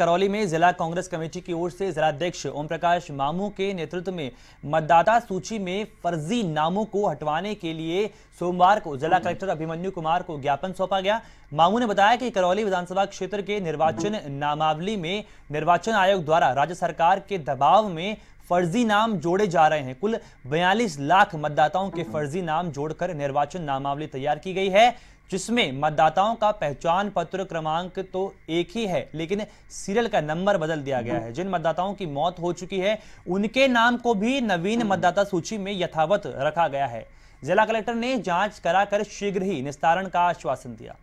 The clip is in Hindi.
करौली में जिला कांग्रेस कमेटी की ओर से जिलाध्यक्ष ओम प्रकाश मामू के नेतृत्व में मतदाता सूची में फर्जी नामों को हटवाने के लिए सोमवार को जिला कलेक्टर अभिमन्यु कुमार को ज्ञापन सौंपा गया मामू ने बताया कि करौली विधानसभा क्षेत्र के निर्वाचन नामावली में निर्वाचन आयोग द्वारा राज्य सरकार के दबाव में फर्जी नाम जोड़े जा रहे हैं कुल बयालीस लाख मतदाताओं के फर्जी नाम जोड़कर निर्वाचन नामावली तैयार की गई है जिसमें मतदाताओं का पहचान पत्र क्रमांक तो एक ही है लेकिन सीरियल का नंबर बदल दिया गया है जिन मतदाताओं की मौत हो चुकी है उनके नाम को भी नवीन मतदाता सूची में यथावत रखा गया है जिला कलेक्टर ने जांच कराकर शीघ्र ही निस्तारण का आश्वासन दिया